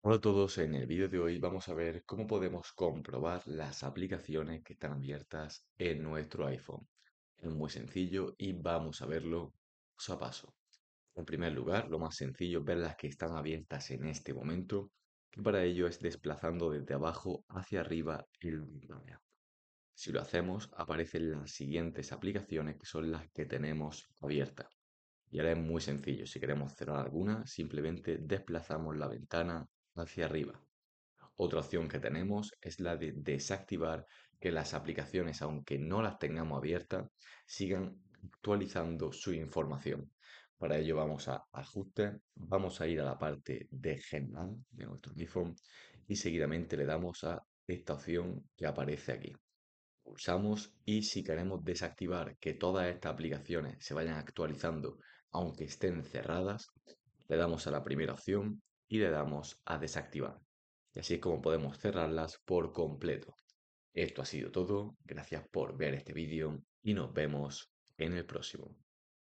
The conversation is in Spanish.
Hola a todos, en el vídeo de hoy vamos a ver cómo podemos comprobar las aplicaciones que están abiertas en nuestro iPhone. Es muy sencillo y vamos a verlo paso a paso. En primer lugar, lo más sencillo es ver las que están abiertas en este momento, que para ello es desplazando desde abajo hacia arriba el Si lo hacemos, aparecen las siguientes aplicaciones que son las que tenemos abiertas. Y ahora es muy sencillo, si queremos cerrar alguna, simplemente desplazamos la ventana hacia arriba. Otra opción que tenemos es la de desactivar que las aplicaciones, aunque no las tengamos abiertas, sigan actualizando su información. Para ello vamos a ajustes, vamos a ir a la parte de general de nuestro iPhone y seguidamente le damos a esta opción que aparece aquí. Pulsamos y si queremos desactivar que todas estas aplicaciones se vayan actualizando aunque estén cerradas, le damos a la primera opción y le damos a desactivar. Y así es como podemos cerrarlas por completo. Esto ha sido todo, gracias por ver este vídeo y nos vemos en el próximo.